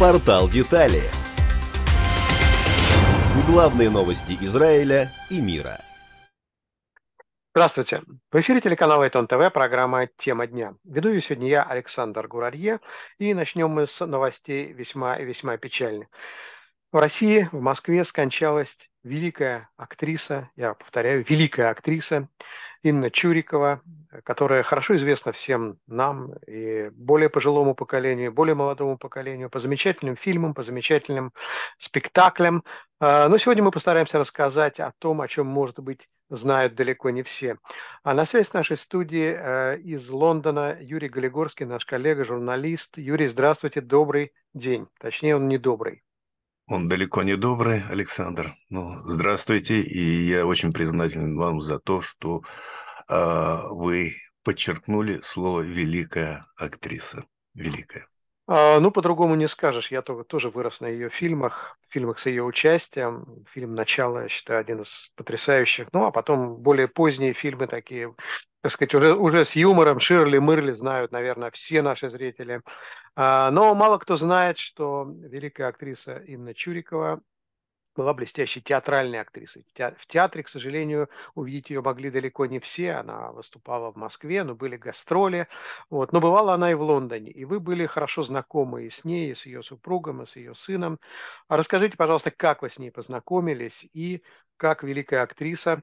Портал детали. Главные новости Израиля и мира. Здравствуйте. В эфире телеканала Итон ТВ, программа «Тема дня». Веду ее сегодня я, Александр Гурарье, и начнем мы с новостей весьма и весьма печальных. В России, в Москве скончалась великая актриса, я повторяю, великая актриса Инна Чурикова, которая хорошо известна всем нам и более пожилому поколению, более молодому поколению, по замечательным фильмам, по замечательным спектаклям. А, но сегодня мы постараемся рассказать о том, о чем, может быть, знают далеко не все. А на связи с нашей студии э, из Лондона Юрий Голигорский, наш коллега, журналист. Юрий, здравствуйте, добрый день. Точнее, он не добрый. Он далеко не добрый, Александр. Ну, здравствуйте, и я очень признателен вам за то, что э, вы подчеркнули слово «великая актриса». Великая. А, ну, по-другому не скажешь. Я тоже вырос на ее фильмах, фильмах с ее участием. Фильм «Начало», я считаю, один из потрясающих. Ну, а потом более поздние фильмы такие, так сказать, уже, уже с юмором. Ширли Мырли знают, наверное, все наши зрители. А, но мало кто знает, что великая актриса Инна Чурикова была блестящей театральной актрисой. В театре, к сожалению, увидеть ее могли далеко не все. Она выступала в Москве, но были гастроли. Вот. Но бывала она и в Лондоне. И вы были хорошо знакомы и с ней, и с ее супругом, и с ее сыном. А расскажите, пожалуйста, как вы с ней познакомились и как великая актриса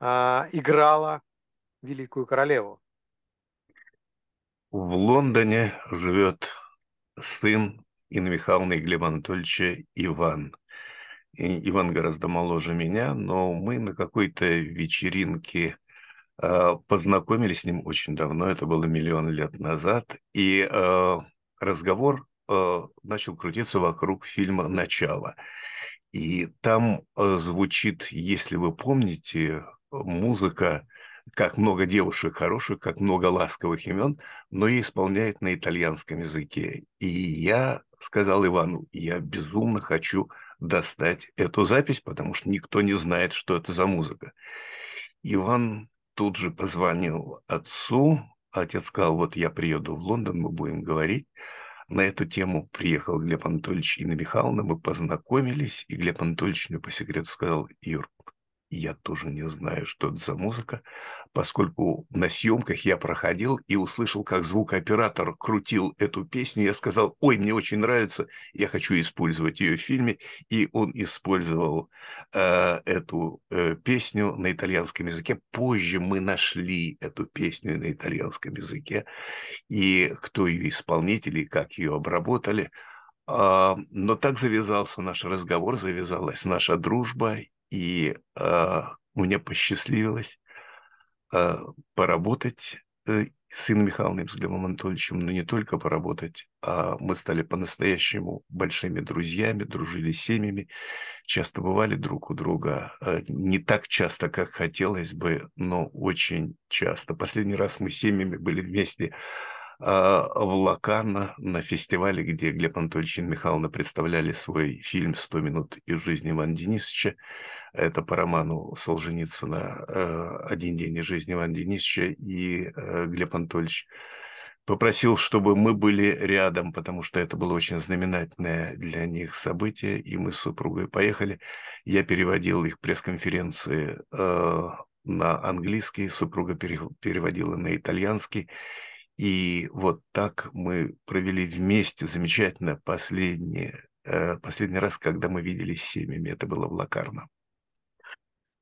а, играла великую королеву? В Лондоне живет сын Инна Михайловна и Глеба Анатольевича Иван и Иван гораздо моложе меня, но мы на какой-то вечеринке э, познакомились с ним очень давно, это было миллион лет назад, и э, разговор э, начал крутиться вокруг фильма «Начало». И там звучит, если вы помните, музыка как много девушек хороших, как много ласковых имен, но и исполняет на итальянском языке. И я сказал Ивану, я безумно хочу достать эту запись, потому что никто не знает, что это за музыка. Иван тут же позвонил отцу, отец сказал, вот я приеду в Лондон, мы будем говорить. На эту тему приехал Глеб Анатольевич Инна Михайловна, мы познакомились, и Глеб Анатольевич мне по секрету сказал, Юр, я тоже не знаю, что это за музыка, поскольку на съемках я проходил и услышал, как звукооператор крутил эту песню. Я сказал, ой, мне очень нравится, я хочу использовать ее в фильме. И он использовал э, эту э, песню на итальянском языке. Позже мы нашли эту песню на итальянском языке. И кто ее исполнители, как ее обработали. А, но так завязался наш разговор, завязалась наша дружба, и э, мне посчастливилось э, поработать э, с Иной Михайловной Взглевым Анатольевичем, но не только поработать, а мы стали по-настоящему большими друзьями, дружили с семьями, часто бывали друг у друга, э, не так часто, как хотелось бы, но очень часто. Последний раз мы с семьями были вместе а, в Лакана на фестивале, где Глеб Анатольевич и Михайловна представляли свой фильм «100 минут из жизни Ивана Денисовича». Это по роману Солженицына э, «Один день из жизни Ивана Денисовича». И э, Глеб Анатольевич попросил, чтобы мы были рядом, потому что это было очень знаменательное для них событие, и мы с супругой поехали. Я переводил их пресс-конференции э, на английский, супруга переводила на итальянский, и вот так мы провели вместе замечательно последний, э, последний раз, когда мы виделись с семьями. Это было в Лакарно.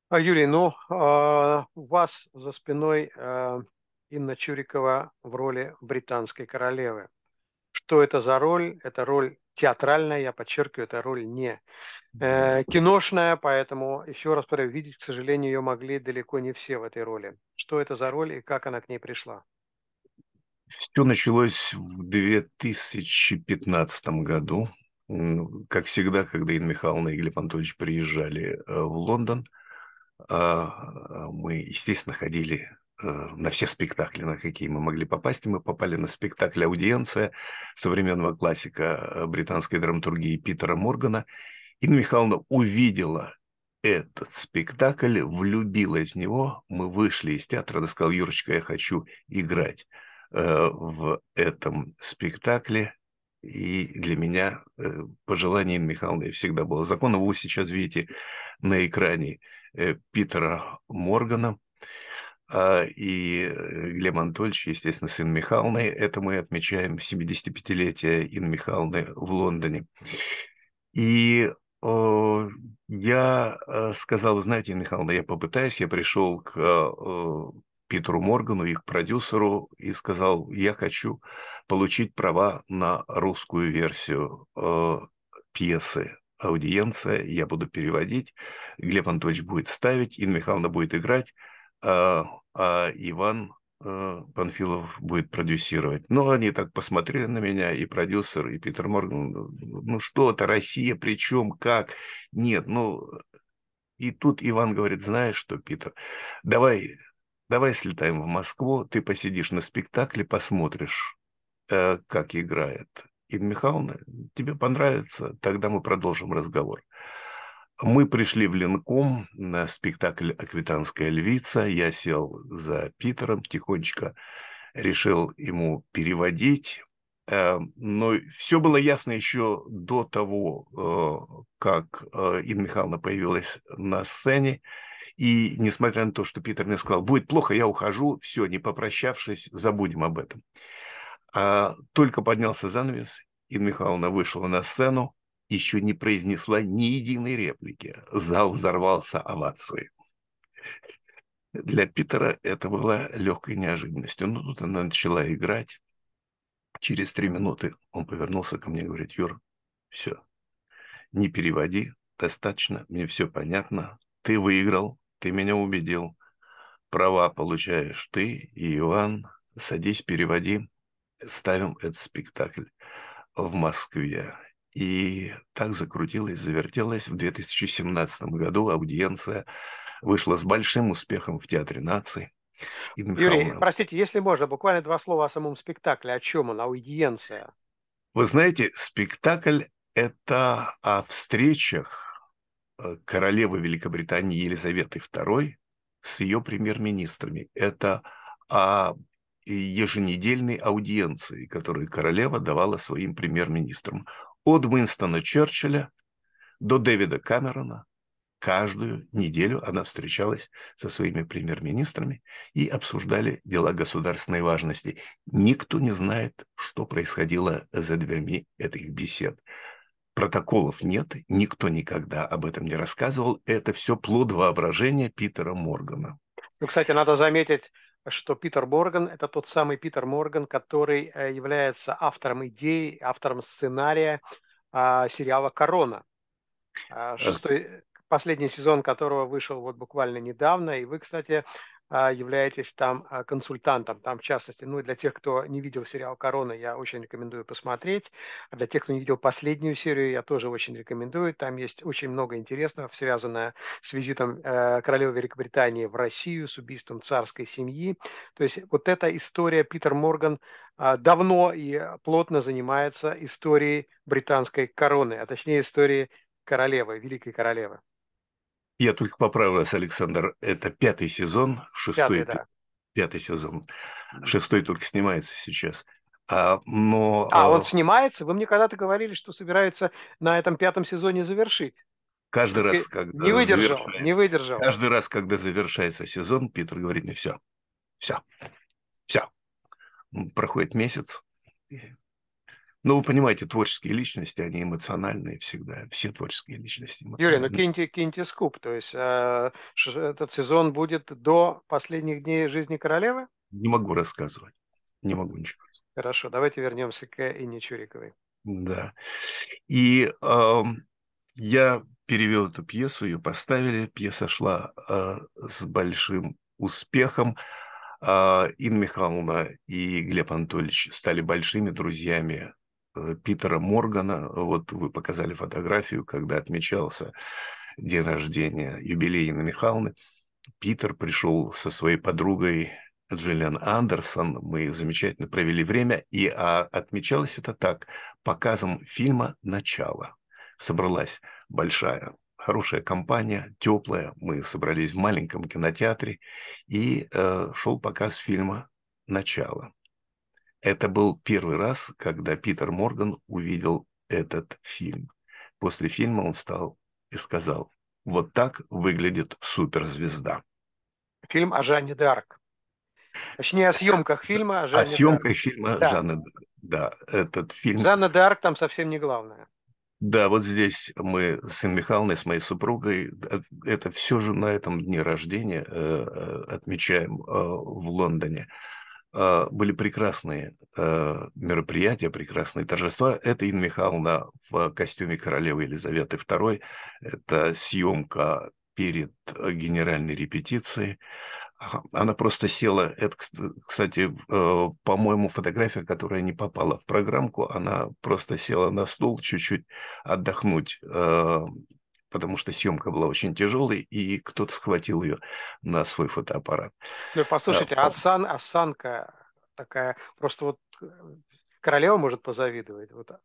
А, Юрий, ну, а, у вас за спиной э, Инна Чурикова в роли британской королевы. Что это за роль? Это роль театральная, я подчеркиваю, это роль не э, киношная, поэтому, еще раз повторяю, видеть, к сожалению, ее могли далеко не все в этой роли. Что это за роль и как она к ней пришла? Все началось в 2015 году. Ну, как всегда, когда Инна Михайловна и Глеб Анатольевич приезжали э, в Лондон, а, мы, естественно, ходили э, на все спектакли, на какие мы могли попасть. И мы попали на спектакль «Аудиенция» современного классика э, британской драматургии Питера Моргана. Инна Михайловна увидела этот спектакль, влюбилась в него. Мы вышли из театра, она сказала, Юрочка, я хочу играть. Э, в этом спектакле. И для меня э, пожелание Инны Михайловны всегда было законом. Вы сейчас видите на экране э, Питера Моргана а, и Глеб Анатольевич, естественно, сын Михайловны. Это мы отмечаем 75-летие Инны Михайловны в Лондоне. И я сказал, знаете, Михаил, я попытаюсь, я пришел к Питеру Моргану, их продюсеру, и сказал, я хочу получить права на русскую версию э, пьесы «Аудиенция». Я буду переводить, Глеб Анатольевич будет ставить, Инна Михайловна будет играть, э, а Иван э, Панфилов будет продюсировать. Но они так посмотрели на меня, и продюсер, и Питер Морган, ну, ну, ну что это, Россия, причем, как? Нет, ну... И тут Иван говорит, знаешь что, Питер, давай Давай слетаем в Москву, ты посидишь на спектакле, посмотришь, э, как играет Инна Михайловна. Тебе понравится, тогда мы продолжим разговор. Мы пришли в Ленком на спектакль «Аквитанская львица». Я сел за Питером тихонечко, решил ему переводить. Э, но все было ясно еще до того, э, как э, Инна Михайловна появилась на сцене. И несмотря на то, что Питер мне сказал, будет плохо, я ухожу, все, не попрощавшись, забудем об этом. А только поднялся занавес, Инна Михайловна вышла на сцену, еще не произнесла ни единой реплики. Зал взорвался овацией. Для Питера это была легкой неожиданностью. Но тут она начала играть. Через три минуты он повернулся ко мне и говорит, Юр, все, не переводи, достаточно, мне все понятно, ты выиграл, ты меня убедил. Права получаешь ты и Иван. Садись, переводи. Ставим этот спектакль в Москве. И так закрутилось, завертелось. В 2017 году аудиенция вышла с большим успехом в Театре нации. Юрий, простите, если можно, буквально два слова о самом спектакле. О чем он, аудиенция? Вы знаете, спектакль – это о встречах Э, королевы Великобритании Елизаветы II с ее премьер-министрами. Это о еженедельной аудиенции, которую королева давала своим премьер-министрам. От Уинстона Черчилля до Дэвида Камерона каждую неделю она встречалась со своими премьер-министрами и обсуждали дела государственной важности. Никто не знает, что происходило за дверьми этих бесед. Протоколов нет, никто никогда об этом не рассказывал. Это все плод воображения Питера Моргана. Ну, кстати, надо заметить, что Питер Морган – это тот самый Питер Морган, который э, является автором идеи, автором сценария а, сериала «Корона», а, э, шестой, последний сезон которого вышел вот буквально недавно. И вы, кстати, а, являетесь там а, консультантом, там в частности, ну и для тех, кто не видел сериал «Корона», я очень рекомендую посмотреть, а для тех, кто не видел последнюю серию, я тоже очень рекомендую, там есть очень много интересного, связанное с визитом э, королевы Великобритании в Россию, с убийством царской семьи, то есть вот эта история Питер Морган а, давно и плотно занимается историей британской короны, а точнее историей королевы, великой королевы. Я только поправлю вас, Александр. Это пятый сезон, шестой, пятый, да. пятый сезон. Шестой только снимается сейчас. А, но, а, а, он снимается? Вы мне когда-то говорили, что собираются на этом пятом сезоне завершить. Каждый раз, когда... Не выдержал, не выдержал. Каждый раз, когда завершается сезон, Питер говорит мне, все, все, все. Проходит месяц, ну, вы понимаете, творческие личности, они эмоциональные всегда. Все творческие личности Юрий, ну киньте, киньте скуп. То есть э, этот сезон будет до последних дней жизни королевы? Не могу рассказывать. Не могу ничего рассказать. Хорошо, давайте вернемся к Инне Чуриковой. Да. И э, я перевел эту пьесу, ее поставили. Пьеса шла э, с большим успехом. А, Инна Михайловна и Глеб Анатольевич стали большими друзьями Э, Питера Моргана. Вот вы показали фотографию, когда отмечался день рождения юбилей Инны Михайловны. Питер пришел со своей подругой Джиллиан Андерсон. Мы замечательно провели время, и а, отмечалось это так, показом фильма «Начало». Собралась большая, хорошая компания, теплая. Мы собрались в маленьком кинотеатре, и э, шел показ фильма «Начало». Это был первый раз, когда Питер Морган увидел этот фильм. После фильма он встал и сказал, вот так выглядит суперзвезда. Фильм о Жанне Д'Арк. Точнее, о съемках фильма о Жанне О съемках Д'Арк. фильма да. Жанны Д'Арк. Да, этот фильм... Жанна Д'Арк там совсем не главная. Да, вот здесь мы с Инной Михайловной, с моей супругой, э, это все же на этом дне рождения э, э отмечаем э, в Лондоне. А, были прекрасные а, мероприятия, прекрасные торжества. Это Инна Михайловна в костюме королевы Елизаветы II. Это съемка перед генеральной репетицией. Она просто села. Это, кстати, а, по-моему, фотография, которая не попала в программку. Она просто села на стул чуть-чуть отдохнуть потому что съемка была очень тяжелой, и кто-то схватил ее на свой фотоаппарат. Ну, послушайте, а, Асан, осанка такая, просто вот э, королева может позавидовать. Вот. То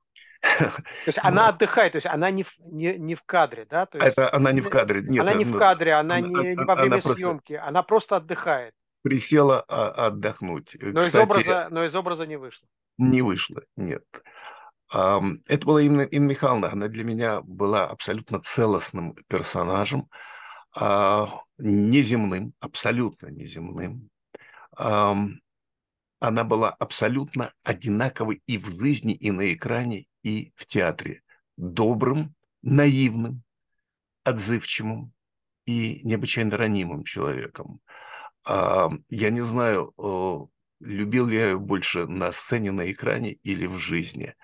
есть ну она отдыхает, то есть она не, не, не в кадре, да? То есть, это она не в кадре, нет. Она не в ну, кадре, она, она не, не во время она съемки, она просто отдыхает. Присела а, отдохнуть. Э, но, Кстати, из образа, но из образа не вышло. Не вышло, нет. Это была именно Инна Михайловна. Она для меня была абсолютно целостным персонажем, а, неземным, абсолютно неземным. Она была абсолютно одинаковой и в жизни, и на экране, и в театре. Добрым, наивным, отзывчивым и необычайно ранимым человеком. Я не знаю, любил ли я ее больше на сцене, на экране или в жизни –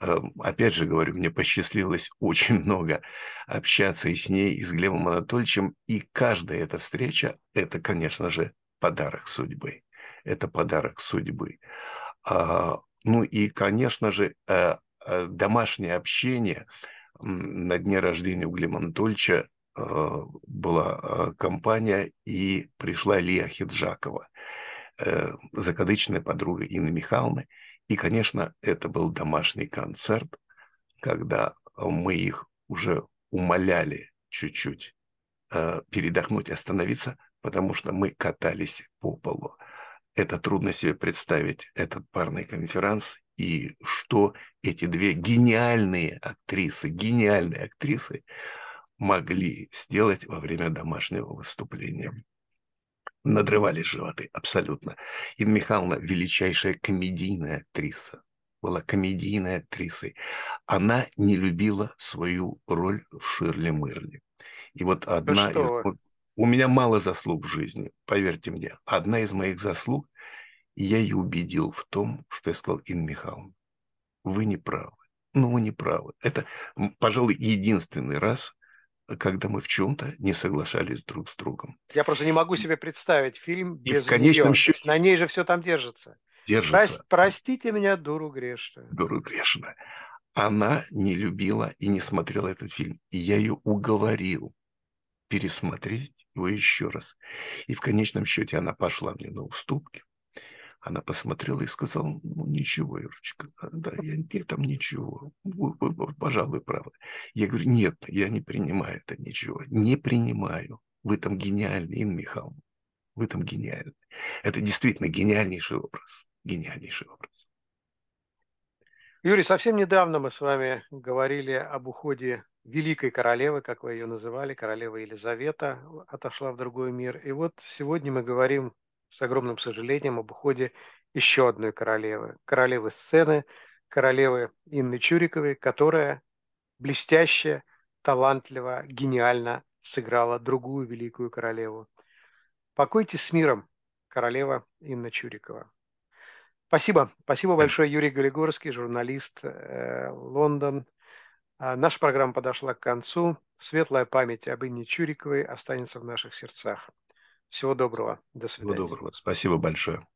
Эм, опять же говорю, мне посчастливилось очень много общаться и с ней, и с Глебом Анатольевичем. И каждая эта встреча – это, конечно же, подарок судьбы. Это подарок судьбы. А, ну и, конечно же, э, э, домашнее общение на дне рождения у Глеба Анатольевича э, была компания, и пришла Лия Хиджакова. Э, закадычной подруги Инны Михайловны. И, конечно, это был домашний концерт, когда мы их уже умоляли чуть-чуть э, передохнуть, остановиться, потому что мы катались по полу. Это трудно себе представить, этот парный конференц, и что эти две гениальные актрисы, гениальные актрисы могли сделать во время домашнего выступления надрывали животы абсолютно. Инна Михайловна – величайшая комедийная актриса. Была комедийной актрисой. Она не любила свою роль в Ширли Мырли. И вот одна ну, из... Вы? У меня мало заслуг в жизни, поверьте мне. Одна из моих заслуг, я ее убедил в том, что я сказал, Инна Михайловна, вы не правы. Ну, вы не правы. Это, пожалуй, единственный раз когда мы в чем-то не соглашались друг с другом. Я просто не могу себе представить фильм без и в конечном нее. Счете... На ней же все там держится. Держится. Про... Простите меня, дуру грешную. Дуру грешную. Она не любила и не смотрела этот фильм. И я ее уговорил пересмотреть его еще раз. И в конечном счете она пошла мне на уступки. Она посмотрела и сказала, ну, ничего, Ирочка, да, я, я там ничего, вы, вы, вы, пожалуй, правы. Я говорю, нет, я не принимаю это ничего, не принимаю. Вы там гениальны, Инна Михайловна, вы там гениальны. Это действительно гениальнейший образ, гениальнейший образ. Юрий, совсем недавно мы с вами говорили об уходе великой королевы, как вы ее называли, королева Елизавета, отошла в другой мир. И вот сегодня мы говорим с огромным сожалением об уходе еще одной королевы, королевы сцены, королевы Инны Чуриковой, которая блестяще, талантливо, гениально сыграла другую великую королеву. Покойте с миром, королева Инна Чурикова. Спасибо. Спасибо большое, Юрий Голигорский, журналист э, Лондон. А наша программа подошла к концу. Светлая память об Инне Чуриковой останется в наших сердцах. Всего доброго. До свидания. Всего доброго. Спасибо большое.